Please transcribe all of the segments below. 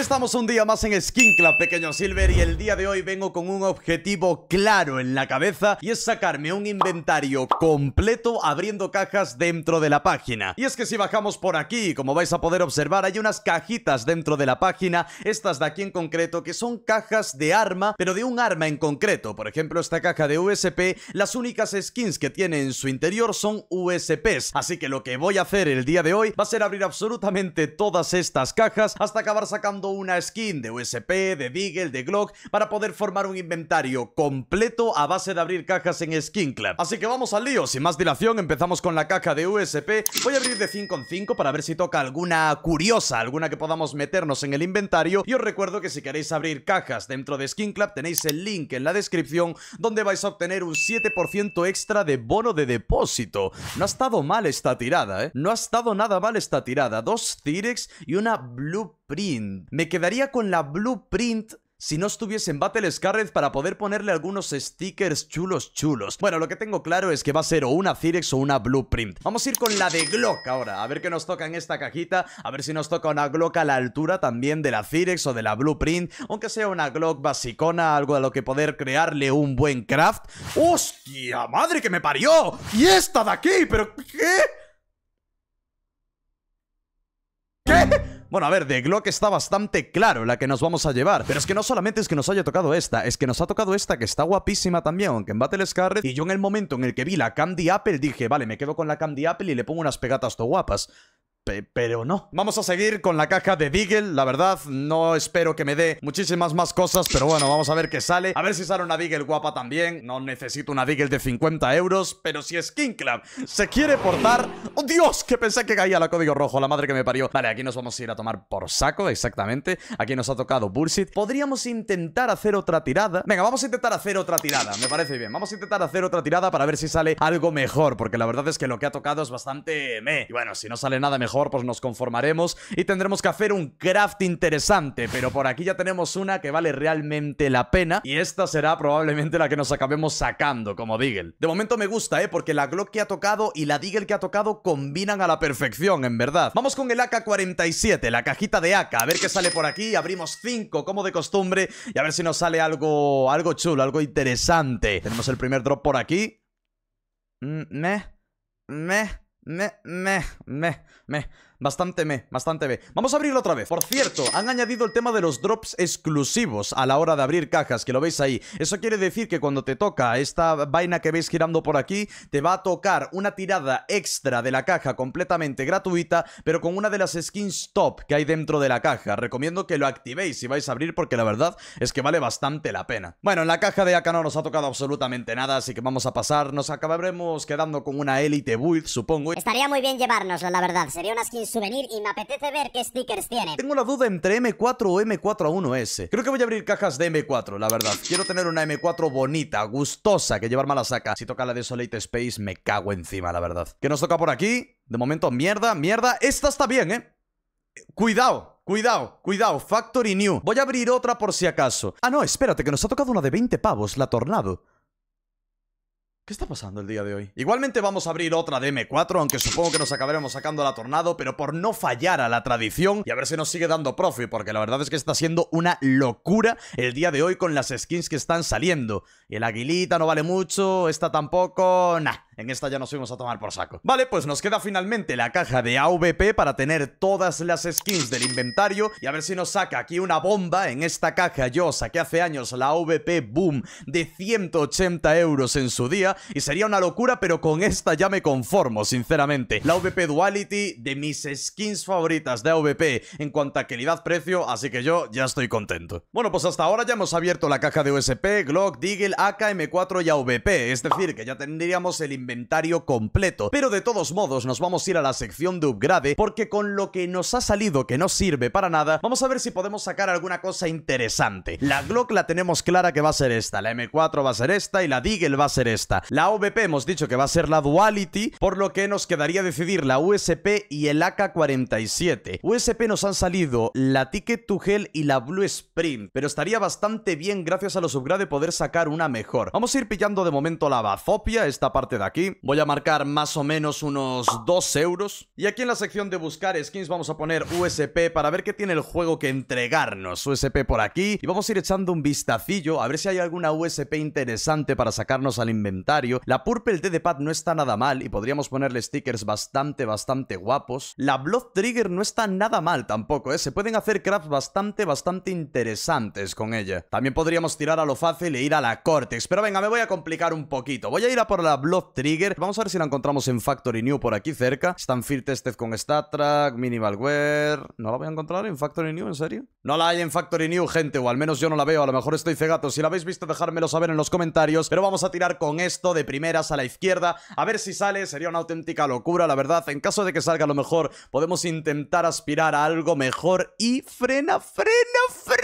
Estamos un día más en Club, pequeño Silver, y el día de hoy vengo con un objetivo claro en la cabeza y es sacarme un inventario completo abriendo cajas dentro de la página. Y es que si bajamos por aquí, como vais a poder observar, hay unas cajitas dentro de la página, estas de aquí en concreto, que son cajas de arma, pero de un arma en concreto. Por ejemplo, esta caja de USP, las únicas skins que tiene en su interior son USPs. Así que lo que voy a hacer el día de hoy va a ser abrir absolutamente todas estas cajas hasta acabar sacando una skin de USP, de Deagle, de Glock, para poder formar un inventario completo a base de abrir cajas en Skin Club. Así que vamos al lío, sin más dilación, empezamos con la caja de USP. Voy a abrir de 5 en 5 para ver si toca alguna curiosa, alguna que podamos meternos en el inventario. Y os recuerdo que si queréis abrir cajas dentro de Skin Club, tenéis el link en la descripción donde vais a obtener un 7% extra de bono de depósito. No ha estado mal esta tirada, ¿eh? No ha estado nada mal esta tirada. Dos T-Rex y una Blueprint. Me quedaría con la Blueprint si no estuviese en Battle Scarlet para poder ponerle algunos stickers chulos chulos. Bueno, lo que tengo claro es que va a ser o una Cirex o una Blueprint. Vamos a ir con la de Glock ahora, a ver qué nos toca en esta cajita, a ver si nos toca una Glock a la altura también de la Cirex o de la Blueprint, aunque sea una Glock basicona, algo a lo que poder crearle un buen craft. ¡Hostia, madre que me parió! ¿Y esta de aquí? ¿Pero qué? Bueno, a ver, de Glock está bastante claro la que nos vamos a llevar. Pero es que no solamente es que nos haya tocado esta, es que nos ha tocado esta que está guapísima también, aunque en Battle Scarlet. Y yo en el momento en el que vi la Candy Apple dije, vale, me quedo con la Candy Apple y le pongo unas pegatas to guapas pero no. Vamos a seguir con la caja de Deagle. La verdad, no espero que me dé muchísimas más cosas, pero bueno, vamos a ver qué sale. A ver si sale una Deagle guapa también. No necesito una Deagle de 50 euros, pero si Skin Club se quiere portar... ¡Oh, Dios! Que pensé que caía la código rojo, la madre que me parió. Vale, aquí nos vamos a ir a tomar por saco, exactamente. Aquí nos ha tocado Bullshit Podríamos intentar hacer otra tirada. Venga, vamos a intentar hacer otra tirada, me parece bien. Vamos a intentar hacer otra tirada para ver si sale algo mejor, porque la verdad es que lo que ha tocado es bastante... meh. Y bueno, si no sale nada mejor mejor, pues nos conformaremos y tendremos que hacer un craft interesante. Pero por aquí ya tenemos una que vale realmente la pena y esta será probablemente la que nos acabemos sacando como Deagle. De momento me gusta, ¿eh? Porque la Glock que ha tocado y la Deagle que ha tocado combinan a la perfección, en verdad. Vamos con el AK-47, la cajita de AK. A ver qué sale por aquí. Abrimos 5 como de costumbre y a ver si nos sale algo, algo chulo, algo interesante. Tenemos el primer drop por aquí. Me, mm, Meh. mais, mais, mais, mais, Bastante me, bastante me. Vamos a abrirlo otra vez. Por cierto, han añadido el tema de los drops exclusivos a la hora de abrir cajas, que lo veis ahí. Eso quiere decir que cuando te toca esta vaina que veis girando por aquí, te va a tocar una tirada extra de la caja completamente gratuita, pero con una de las skins top que hay dentro de la caja. Recomiendo que lo activéis si vais a abrir, porque la verdad es que vale bastante la pena. Bueno, en la caja de no nos ha tocado absolutamente nada, así que vamos a pasar. Nos acabaremos quedando con una élite build, supongo. Estaría muy bien llevárnoslo, la verdad. Sería una skin souvenir y me apetece ver qué stickers tiene. Tengo la duda entre M4 o M4A1S. Creo que voy a abrir cajas de M4, la verdad. Quiero tener una M4 bonita, gustosa, que llevarme a la saca. Si toca la de Solate Space, me cago encima, la verdad. ¿Qué nos toca por aquí? De momento, mierda, mierda. Esta está bien, ¿eh? Cuidado. Cuidado, cuidado, Factory New Voy a abrir otra por si acaso Ah, no, espérate, que nos ha tocado una de 20 pavos, la Tornado ¿Qué está pasando el día de hoy? Igualmente vamos a abrir otra de M4, aunque supongo que nos acabaremos sacando la Tornado, pero por no fallar a la tradición y a ver si nos sigue dando profe, porque la verdad es que está siendo una locura el día de hoy con las skins que están saliendo. El aguilita no vale mucho, esta tampoco, nah. En esta ya nos fuimos a tomar por saco. Vale, pues nos queda finalmente la caja de AVP para tener todas las skins del inventario y a ver si nos saca aquí una bomba. En esta caja yo saqué hace años la AVP Boom de 180 euros en su día y sería una locura, pero con esta ya me conformo, sinceramente. La VP Duality de mis skins favoritas de AVP en cuanto a calidad-precio, así que yo ya estoy contento. Bueno, pues hasta ahora ya hemos abierto la caja de USP, Glock, Deagle, AK, M4 y AVP, es decir, que ya tendríamos el inventario completo. Pero de todos modos, nos vamos a ir a la sección de upgrade, porque con lo que nos ha salido que no sirve para nada, vamos a ver si podemos sacar alguna cosa interesante. La Glock la tenemos clara que va a ser esta, la M4 va a ser esta y la Deagle va a ser esta. La OVP hemos dicho que va a ser la Duality, por lo que nos quedaría decidir la USP y el AK-47. USP nos han salido la Ticket to Hell y la Blue Spring pero estaría bastante bien gracias a los upgrades poder sacar una mejor. Vamos a ir pillando de momento la Bazopia, esta parte de aquí. Voy a marcar más o menos unos 2 euros. Y aquí en la sección de buscar skins vamos a poner USP para ver qué tiene el juego que entregarnos. USP por aquí. Y vamos a ir echando un vistacillo a ver si hay alguna USP interesante para sacarnos al inventario la Purple de Pad no está nada mal y podríamos ponerle stickers bastante, bastante guapos. La Blood Trigger no está nada mal tampoco, ¿eh? Se pueden hacer crafts bastante, bastante interesantes con ella. También podríamos tirar a lo fácil e ir a la Cortex. Pero venga, me voy a complicar un poquito. Voy a ir a por la Blood Trigger. Vamos a ver si la encontramos en Factory New por aquí cerca. Están field tested con Minimal Wear. ¿No la voy a encontrar en Factory New, en serio? No la hay en Factory New, gente, o al menos yo no la veo. A lo mejor estoy cegato. Si la habéis visto, dejármelo saber en los comentarios. Pero vamos a tirar con esto de primeras a la izquierda. A ver si sale, sería una auténtica locura, la verdad. En caso de que salga a lo mejor, podemos intentar aspirar a algo mejor. Y frena, frena, frena.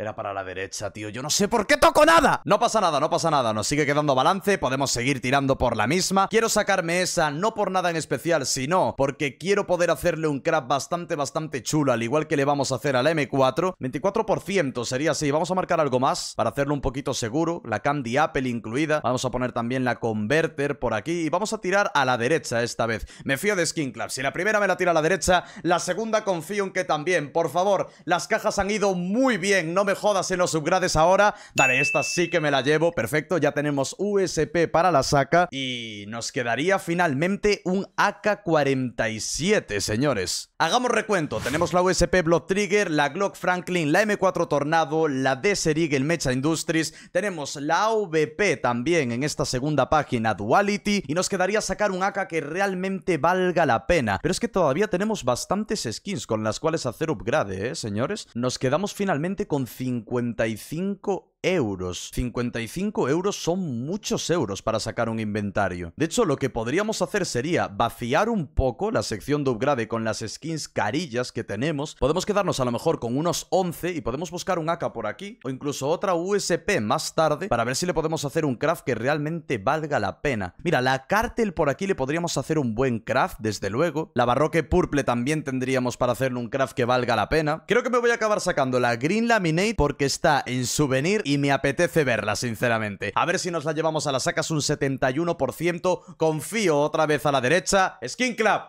Era para la derecha, tío. Yo no sé por qué toco nada. No pasa nada, no pasa nada. Nos sigue quedando balance. Podemos seguir tirando por la misma. Quiero sacarme esa, no por nada en especial, sino porque quiero poder hacerle un crap bastante, bastante chulo. Al igual que le vamos a hacer al M4. 24% sería así. Vamos a marcar algo más para hacerlo un poquito seguro. La Candy Apple incluida. Vamos a poner también la Converter por aquí. Y vamos a tirar a la derecha esta vez. Me fío de Skin Club. Si la primera me la tira a la derecha, la segunda confío en que también. Por favor, las cajas han ido muy bien. No me jodas en los upgrades ahora. Dale, esta sí que me la llevo. Perfecto, ya tenemos USP para la saca. Y nos quedaría finalmente un AK-47, señores. Hagamos recuento. Tenemos la USP Block Trigger, la Glock Franklin, la M4 Tornado, la Desert Eagle Mecha Industries. Tenemos la AVP también en esta segunda página, Duality. Y nos quedaría sacar un AK que realmente valga la pena. Pero es que todavía tenemos bastantes skins con las cuales hacer upgrade, ¿eh, señores? Nos quedamos finalmente con 55 euros. 55 euros son muchos euros para sacar un inventario. De hecho, lo que podríamos hacer sería vaciar un poco la sección de upgrade con las skins carillas que tenemos. Podemos quedarnos a lo mejor con unos 11 y podemos buscar un AK por aquí o incluso otra USP más tarde para ver si le podemos hacer un craft que realmente valga la pena. Mira, la cartel por aquí le podríamos hacer un buen craft, desde luego. La barroque purple también tendríamos para hacerle un craft que valga la pena. Creo que me voy a acabar sacando la green laminate porque está en souvenir y me apetece verla, sinceramente. A ver si nos la llevamos a las sacas un 71%. Confío otra vez a la derecha. Skin Club,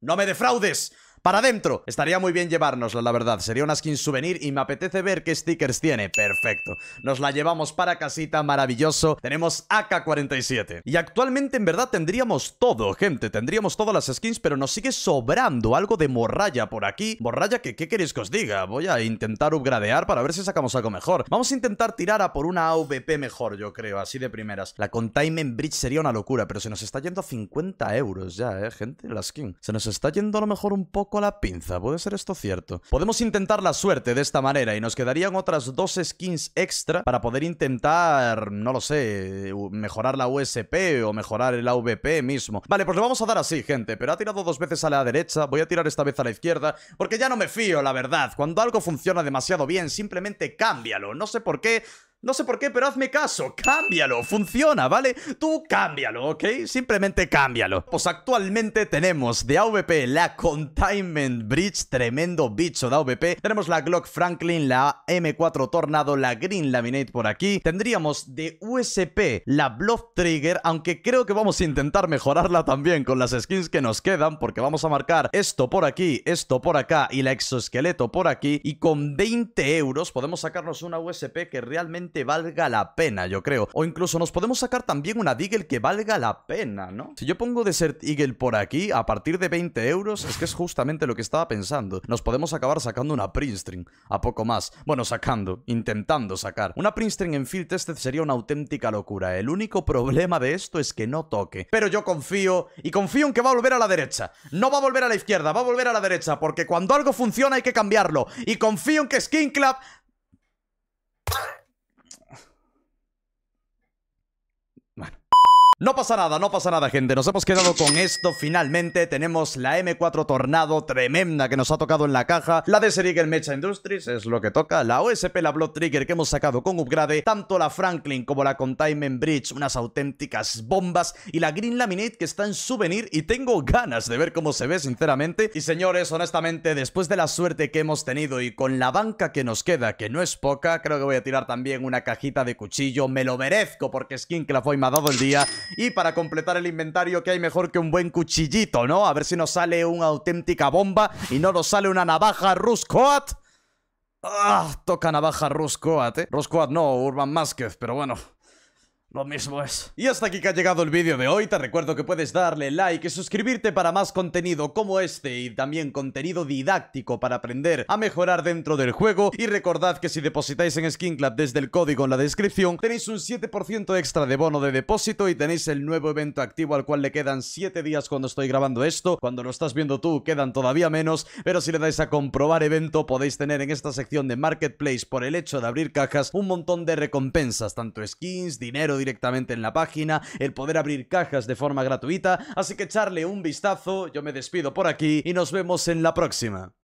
no me defraudes para adentro. Estaría muy bien llevárnosla, la verdad. Sería una skin souvenir y me apetece ver qué stickers tiene. Perfecto. Nos la llevamos para casita, maravilloso. Tenemos AK-47. Y actualmente, en verdad, tendríamos todo, gente. Tendríamos todas las skins, pero nos sigue sobrando algo de morralla por aquí. Morralla que, ¿qué queréis que os diga? Voy a intentar upgradear para ver si sacamos algo mejor. Vamos a intentar tirar a por una AVP mejor, yo creo, así de primeras. La containment bridge sería una locura, pero se nos está yendo a 50 euros ya, ¿eh, gente? La skin. Se nos está yendo a lo mejor un poco la pinza. ¿Puede ser esto cierto? Podemos intentar la suerte de esta manera y nos quedarían otras dos skins extra para poder intentar, no lo sé, mejorar la USP o mejorar el AVP mismo. Vale, pues lo vamos a dar así, gente, pero ha tirado dos veces a la derecha, voy a tirar esta vez a la izquierda, porque ya no me fío, la verdad. Cuando algo funciona demasiado bien, simplemente cámbialo. No sé por qué, no sé por qué, pero hazme caso, cámbialo, funciona, ¿vale? Tú cámbialo, ¿ok? Simplemente cámbialo. Pues actualmente tenemos de AVP la Containment Bridge, tremendo bicho de AVP. Tenemos la Glock Franklin, la M4 Tornado, la Green Laminate por aquí. Tendríamos de USP la Bluff Trigger, aunque creo que vamos a intentar mejorarla también con las skins que nos quedan, porque vamos a marcar esto por aquí, esto por acá y la exoesqueleto por aquí. Y con 20 euros podemos sacarnos una USP que realmente valga la pena, yo creo. O incluso nos podemos sacar también una Deagle que valga la pena, ¿no? Si yo pongo Desert Eagle por aquí, a partir de 20 euros, es que es justamente lo que estaba pensando. Nos podemos acabar sacando una Prinstring, a poco más. Bueno, sacando, intentando sacar. Una Prinstring en Field Tested sería una auténtica locura. El único problema de esto es que no toque. Pero yo confío, y confío en que va a volver a la derecha. No va a volver a la izquierda, va a volver a la derecha, porque cuando algo funciona hay que cambiarlo. Y confío en que Skin Club No pasa nada, no pasa nada, gente. Nos hemos quedado con esto. Finalmente tenemos la M4 Tornado tremenda que nos ha tocado en la caja. La de Serie Mecha Industries es lo que toca. La OSP, la Blood Trigger que hemos sacado con upgrade. Tanto la Franklin como la Containment Bridge, unas auténticas bombas. Y la Green Laminate que está en souvenir y tengo ganas de ver cómo se ve, sinceramente. Y señores, honestamente, después de la suerte que hemos tenido y con la banca que nos queda, que no es poca, creo que voy a tirar también una cajita de cuchillo. Me lo merezco porque Skin Clafoy me ha dado el día. Y para completar el inventario, que hay mejor que un buen cuchillito, ¿no? A ver si nos sale una auténtica bomba y no nos sale una navaja Ruscoat. ¡Ah! Toca navaja Ruscoat. ¿eh? no, Urban Másquez, pero bueno. Lo mismo es. Y hasta aquí que ha llegado el vídeo de hoy, te recuerdo que puedes darle like y suscribirte para más contenido como este y también contenido didáctico para aprender a mejorar dentro del juego y recordad que si depositáis en Club desde el código en la descripción tenéis un 7% extra de bono de depósito y tenéis el nuevo evento activo al cual le quedan 7 días cuando estoy grabando esto, cuando lo estás viendo tú quedan todavía menos, pero si le dais a comprobar evento podéis tener en esta sección de Marketplace por el hecho de abrir cajas un montón de recompensas, tanto skins, dinero, directamente en la página, el poder abrir cajas de forma gratuita, así que echarle un vistazo, yo me despido por aquí y nos vemos en la próxima.